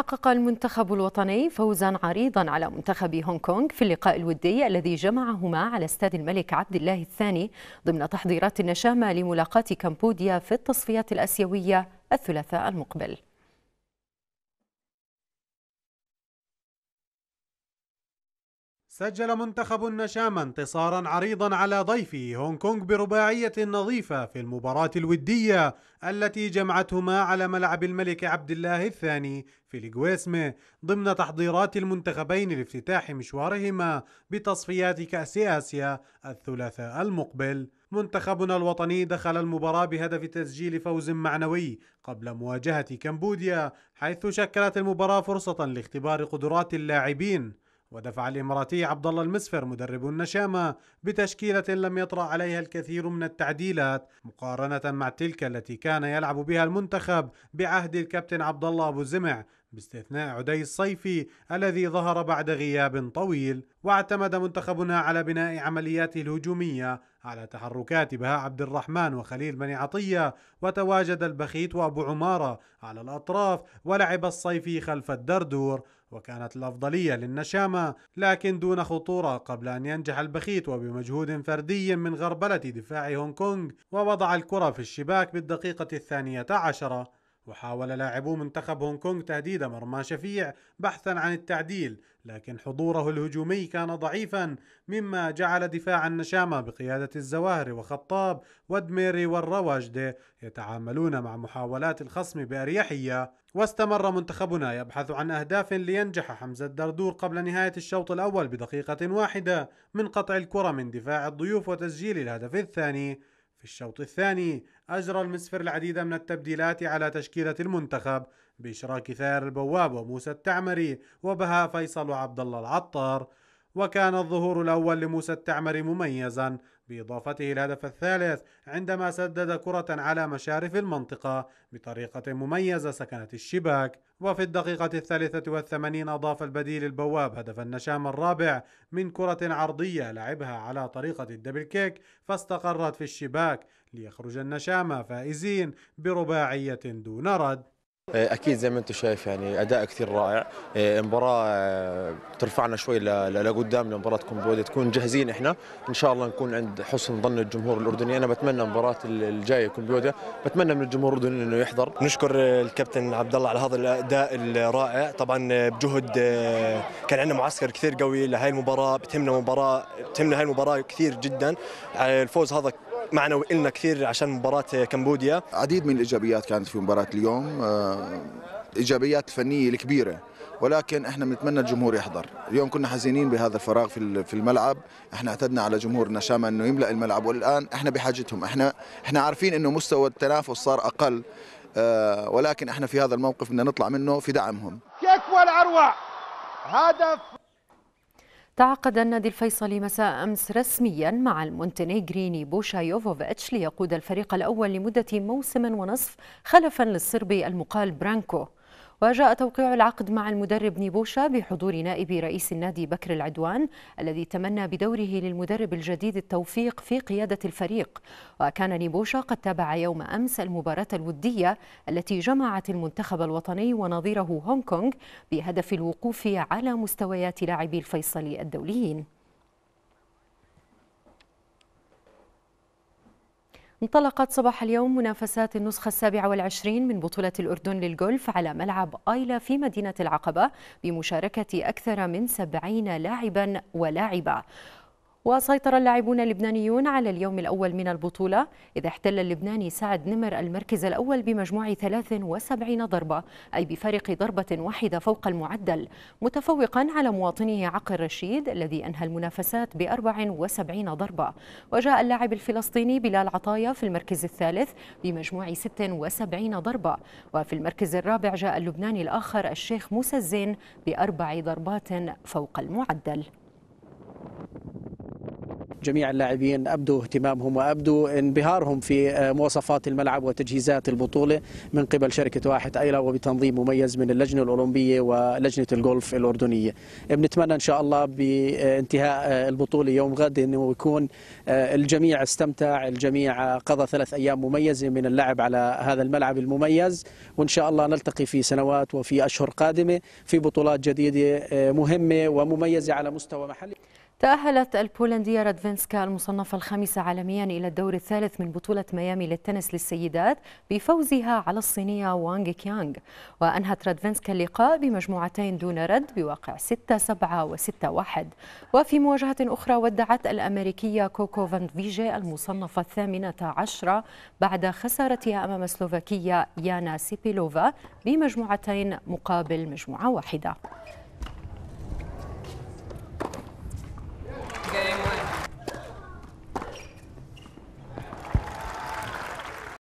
حقق المنتخب الوطني فوزا عريضا على منتخب هونغ كونغ في اللقاء الودي الذي جمعهما على استاد الملك عبد الله الثاني ضمن تحضيرات النشامة لملاقاة كمبوديا في التصفيات الأسيوية الثلاثاء المقبل سجل منتخب النشام انتصارا عريضا على ضيفه هونغ كونغ برباعية نظيفة في المباراة الودية التي جمعتهما على ملعب الملك عبد الله الثاني في الجويسمة ضمن تحضيرات المنتخبين لافتتاح مشوارهما بتصفيات كأس آسيا الثلاثاء المقبل منتخبنا الوطني دخل المباراة بهدف تسجيل فوز معنوي قبل مواجهة كمبوديا حيث شكلت المباراة فرصة لاختبار قدرات اللاعبين ودفع الاماراتي عبد الله المسفر مدرب النشامه بتشكيله لم يطرا عليها الكثير من التعديلات مقارنه مع تلك التي كان يلعب بها المنتخب بعهد الكابتن عبد الله ابو زمع باستثناء عدي الصيفي الذي ظهر بعد غياب طويل واعتمد منتخبنا على بناء عملياته الهجومية على تحركات بهاء عبد الرحمن وخليل بن عطية وتواجد البخيت وأبو عمارة على الأطراف ولعب الصيفي خلف الدردور وكانت الأفضلية للنشامة لكن دون خطورة قبل أن ينجح البخيت وبمجهود فردي من غربلة دفاع هونغ كونغ ووضع الكرة في الشباك بالدقيقة الثانية عشرة وحاول لاعبو منتخب هونغ كونغ تهديد مرمى شفيع بحثا عن التعديل لكن حضوره الهجومي كان ضعيفا مما جعل دفاع النشامة بقيادة الزواهر وخطاب ودميري والرواجدة يتعاملون مع محاولات الخصم بأريحية واستمر منتخبنا يبحث عن أهداف لينجح حمزة الدردور قبل نهاية الشوط الأول بدقيقة واحدة من قطع الكرة من دفاع الضيوف وتسجيل الهدف الثاني في الشوط الثاني أجرى المسفر العديد من التبديلات على تشكيلة المنتخب بإشراك ثائر البواب وموسى التعمري وبهاء فيصل وعبد الله العطار وكان الظهور الأول لموسى التعمري مميزا بإضافته الهدف الثالث عندما سدد كرة على مشارف المنطقة بطريقة مميزة سكنت الشباك وفي الدقيقة الثالثة والثمانين أضاف البديل البواب هدف النشام الرابع من كرة عرضية لعبها على طريقة الدبل كيك فاستقرت في الشباك ليخرج النشامة فائزين برباعية دون رد آه، اكيد زي ما انتم شايف يعني اداء كثير رائع آه، مباراه آه، ترفعنا شوي لقدام لمباراه كومبودي تكون جاهزين احنا ان شاء الله نكون عند حسن ظن الجمهور الاردني انا بتمنى المباراه الجايه كومبودي بتمنى من الجمهور الاردني انه يحضر نشكر الكابتن عبد الله على هذا الاداء الرائع طبعا بجهد كان عندنا معسكر كثير قوي لهي المباراه بتهمنا مباراه بتهمنا هاي المباراه كثير جدا الفوز هذا معنوي لنا كثير عشان مباراه كمبوديا عديد من الايجابيات كانت في مباراه اليوم الايجابيات آه، الفنيه الكبيره ولكن احنا بنتمنى الجمهور يحضر اليوم كنا حزينين بهذا الفراغ في في الملعب احنا اعتدنا على جمهورنا شامة انه يملا الملعب والان احنا بحاجتهم احنا احنا عارفين انه مستوى التنافس صار اقل اه ولكن احنا في هذا الموقف بدنا نطلع منه في دعمهم كيكوى العروة هدف تعاقد النادي الفيصلي مساء أمس رسميا مع المونتينيغريني بوشا يوفوفيتش ليقود الفريق الأول لمدة موسم ونصف خلفا للصربي المقال برانكو وجاء توقيع العقد مع المدرب نيبوشا بحضور نائب رئيس النادي بكر العدوان الذي تمنى بدوره للمدرب الجديد التوفيق في قيادة الفريق وكان نيبوشا قد تابع يوم أمس المباراة الودية التي جمعت المنتخب الوطني ونظيره هونغ كونغ بهدف الوقوف على مستويات لاعبي الفيصلي الدوليين انطلقت صباح اليوم منافسات النسخة السابعة والعشرين من بطولة الأردن للغولف على ملعب آيلا في مدينة العقبة بمشاركة أكثر من سبعين لاعبا ولاعبة وسيطر اللاعبون اللبنانيون على اليوم الأول من البطولة إذا احتل اللبناني سعد نمر المركز الأول بمجموع 73 ضربة أي بفارق ضربة واحدة فوق المعدل متفوقا على مواطنه عقل رشيد الذي أنهى المنافسات ب 74 ضربة وجاء اللاعب الفلسطيني بلال عطايا في المركز الثالث بمجموع 76 ضربة وفي المركز الرابع جاء اللبناني الآخر الشيخ موسى الزين بأربع ضربات فوق المعدل جميع اللاعبين أبدوا اهتمامهم وأبدوا انبهارهم في آه، مواصفات الملعب وتجهيزات البطولة من قبل شركة واحد أيلة وبتنظيم مميز من اللجنة الأولمبية ولجنة الجولف الأردنية بنتمنى إن شاء الله بانتهاء آه، البطولة يوم غد أنه يكون آه، الجميع استمتع الجميع قضى ثلاث أيام مميزة من اللعب على هذا الملعب المميز وإن شاء الله نلتقي في سنوات وفي أشهر قادمة في بطولات جديدة مهمة ومميزة على مستوى محلي تأهلت البولندية رادفينسكا المصنفة الخامسة عالميا إلى الدور الثالث من بطولة ميامي للتنس للسيدات بفوزها على الصينية وانغ كيانغ وأنهت رادفينسكا اللقاء بمجموعتين دون رد بواقع 6-7 و6-1 وفي مواجهة أخرى ودعت الأمريكية كوكو فان فيجي المصنفة الثامنة عشرة بعد خسارتها أمام سلوفاكية يانا سيبيلوفا بمجموعتين مقابل مجموعة واحدة